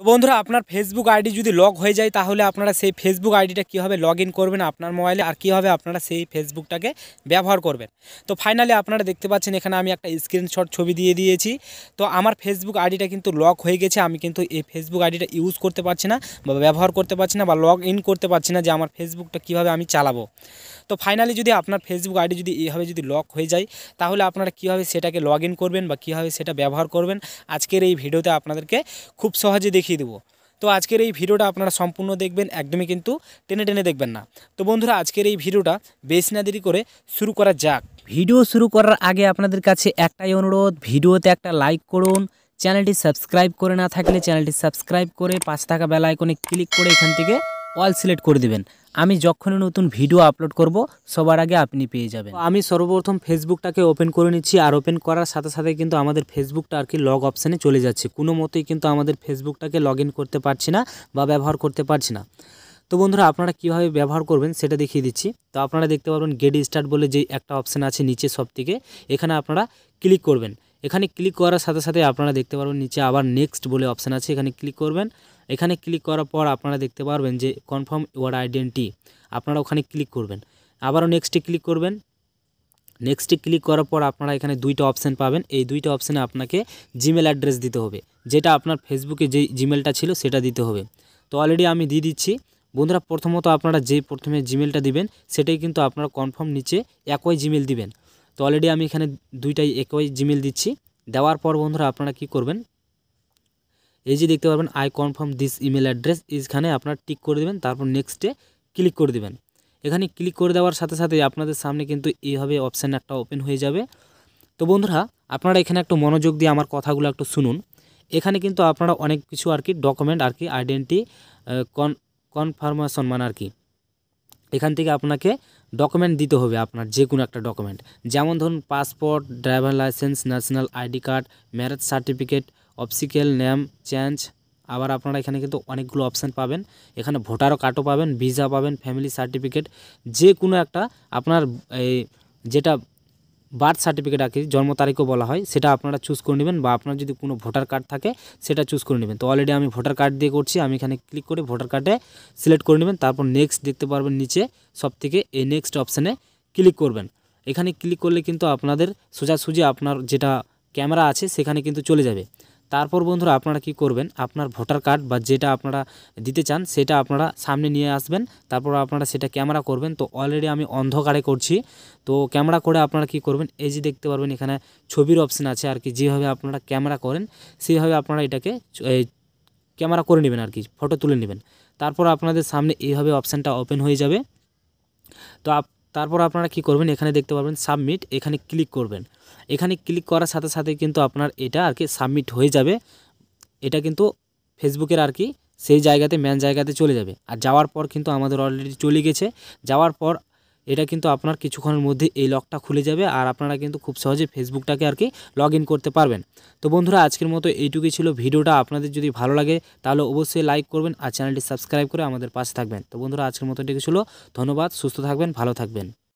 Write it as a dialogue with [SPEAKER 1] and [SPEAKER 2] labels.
[SPEAKER 1] তো বন্ধুরা আপনার ফেসবুক আইডি যদি লগ হয়ে যায় তাহলে আপনারা সেই ফেসবুক আইডিটা কীভাবে লগ ইন করবেন আপনার মোবাইলে আর কীভাবে আপনারা সেই ফেসবুকটাকে ব্যবহার করবেন তো ফাইনালি আপনারা দেখতে পাচ্ছেন এখানে আমি একটা স্ক্রিনশট ছবি দিয়ে দিয়েছি তো আমার ফেসবুক আইডিটা কিন্তু লক হয়ে গেছে আমি কিন্তু এই ফেসবুক আইডিটা ইউজ করতে পারছি না বা ব্যবহার করতে পারছি না বা লগ ইন করতে পারছি না যে আমার ফেসবুকটা কীভাবে আমি চালাবো তো ফাইনালি যদি আপনার ফেসবুক আইডি যদি এইভাবে যদি লক হয়ে যায় তাহলে আপনারা কীভাবে সেটাকে লগ করবেন বা কীভাবে সেটা ব্যবহার করবেন আজকের এই ভিডিওতে আপনাদেরকে খুব সহজে দেখিয়ে দেবো তো আজকের এই ভিডিওটা আপনারা সম্পূর্ণ দেখবেন একদমই কিন্তু টেনে টেনে দেখবেন না তো বন্ধুরা আজকের এই ভিডিওটা বেশি না দেরি করে শুরু করা যাক ভিডিও শুরু করার আগে আপনাদের কাছে একটাই অনুরোধ ভিডিওতে একটা লাইক করুন চ্যানেলটি সাবস্ক্রাইব করে না থাকলে চ্যানেলটি সাবস্ক্রাইব করে পাঁচ টাকা বেল আইকনে ক্লিক করে এখান থেকে অল সিলেক্ট করে দেবেন আমি যখনই নতুন ভিডিও আপলোড করব সবার আগে আপনি পেয়ে যাবেন আমি সর্বপ্রথম ফেসবুকটাকে ওপেন করে নিচ্ছি আর ওপেন করার সাথে সাথে কিন্তু আমাদের ফেসবুকটা আর কি লগ অপশানে চলে যাচ্ছে কোনো মতেই কিন্তু আমাদের ফেসবুকটাকে লগ করতে পারছি না বা ব্যবহার করতে পারছি না তো বন্ধুরা আপনারা কীভাবে ব্যবহার করবেন সেটা দেখিয়ে দিচ্ছি তো আপনারা দেখতে পারবেন গেট স্টার্ট বলে যে একটা অপশান আছে নিচে সব থেকে এখানে আপনারা ক্লিক করবেন এখানে ক্লিক করার সাথে সাথে আপনারা দেখতে পারবেন নিচে আবার নেক্সট বলে অপশান আছে এখানে ক্লিক করবেন এখানে ক্লিক করার পর আপনারা দেখতে পারবেন যে কনফার্ম ইউর আইডেন্টি আপনারা ওখানে ক্লিক করবেন আবারও নেক্সটে ক্লিক করবেন নেক্সটে ক্লিক করার পর আপনারা এখানে দুইটা অপশান পাবেন এই দুইটা অপশানে আপনাকে জিমেল অ্যাড্রেস দিতে হবে যেটা আপনার ফেসবুকে যে জিমেলটা ছিল সেটা দিতে হবে তো অলরেডি আমি দিয়ে দিচ্ছি বন্ধুরা প্রথমত আপনারা যে প্রথমে জিমেলটা দিবেন সেটাই কিন্তু আপনারা কনফার্ম নিচে একই জিমেল দিবেন তো অলরেডি আমি এখানে দুইটাই একই জিমেল দিচ্ছি দেওয়ার পর বন্ধুরা আপনারা কি করবেন এই যে দেখতে পারবেন I confirm this email address এখানে আপনার টিক করে দেবেন তারপর নেক্সটে ক্লিক করে দেবেন এখানে ক্লিক করে দেওয়ার সাথে সাথে আপনাদের সামনে কিন্তু এইভাবে অপশান একটা ওপেন হয়ে যাবে তো বন্ধুরা আপনারা এখানে একটু মনোযোগ দিয়ে আমার কথাগুলো একটু শুনুন এখানে কিন্তু আপনারা অনেক কিছু আর কি ডকুমেন্ট আর কি আইডেন্টি কনফার্মেশন মানে আর কি এখান থেকে আপনাকে ডকুমেন্ট দিতে হবে আপনার যে কোনো একটা ডকুমেন্ট যেমন ধরুন passport driver license national ID card marriage certificate অপসিকেল নেম চেঞ্জ আবার আপনারা এখানে কিন্তু অনেকগুলো অপশান পাবেন এখানে ভোটারও কার্ডও পাবেন ভিসা পাবেন ফ্যামিলি সার্টিফিকেট যে কোনো একটা আপনার এই যেটা বার্থ সার্টিফিকেট আর কি জন্ম তারিখও বলা হয় সেটা আপনারা চুজ করে নেবেন বা আপনার যদি কোনো ভোটার কার্ড থাকে সেটা চুজ করে নেবেন তো অলরেডি আমি ভোটার কার্ড দিয়ে করছি আমি এখানে ক্লিক করে ভোটার কার্ডে সিলেক্ট করে নেবেন তারপর নেক্সট দেখতে পারবেন নিচে সব থেকে এই নেক্সট অপশানে ক্লিক করবেন এখানে ক্লিক করলে কিন্তু আপনাদের সোজাসুজি আপনার যেটা ক্যামেরা আছে সেখানে কিন্তু চলে যাবে তারপর বন্ধুরা আপনারা কি করবেন আপনার ভোটার কার্ড বা যেটা আপনারা দিতে চান সেটা আপনারা সামনে নিয়ে আসবেন তারপর আপনারা সেটা ক্যামেরা করবেন তো অলরেডি আমি অন্ধকারে করছি তো ক্যামেরা করে আপনারা কি করবেন এই যে দেখতে পারবেন এখানে ছবির অপশান আছে আর কি যেভাবে আপনারা ক্যামেরা করেন সেইভাবে আপনারা এটাকে ক্যামেরা করে নেবেন আর কি ফটো তুলে নেবেন তারপর আপনাদের সামনে এইভাবে অপশানটা ওপেন হয়ে যাবে তো তারপর আপনারা কি করবেন এখানে দেখতে পারবেন সাবমিট এখানে ক্লিক করবেন এখানে ক্লিক করার সাথে সাথে কিন্তু আপনার এটা আর কি সাবমিট হয়ে যাবে এটা কিন্তু ফেসবুকের আর কি সেই জায়গাতে ম্যান জায়গাতে চলে যাবে আর যাওয়ার পর কিন্তু আমাদের অলরেডি চলে গেছে যাওয়ার পর এটা কিন্তু আপনার কিছুক্ষণের মধ্যে এই লকটা খুলে যাবে আর আপনারা কিন্তু খুব সহজে ফেসবুকটাকে আর কি লগ করতে পারবেন তো বন্ধুরা আজকের মতো এইটুকুই ছিল ভিডিওটা আপনাদের যদি ভালো লাগে তাহলে অবশ্যই লাইক করবেন আর চ্যানেলটি সাবস্ক্রাইব করে আমাদের পাশে থাকবেন তো বন্ধুরা আজকের মতো এটুকু ছিল ধন্যবাদ সুস্থ থাকবেন ভালো থাকবেন